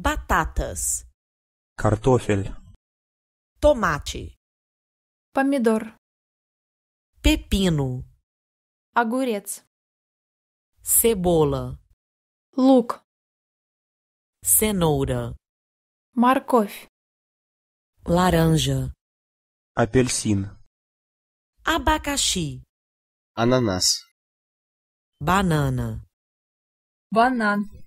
batatas. Kartoffel. Tomate. Pomidor. Pepino. Agurets. Cebola. Luk. Cenoura. marcof, Laranja. Apelsin. Abacaxi. Ananás. Banana. Banana.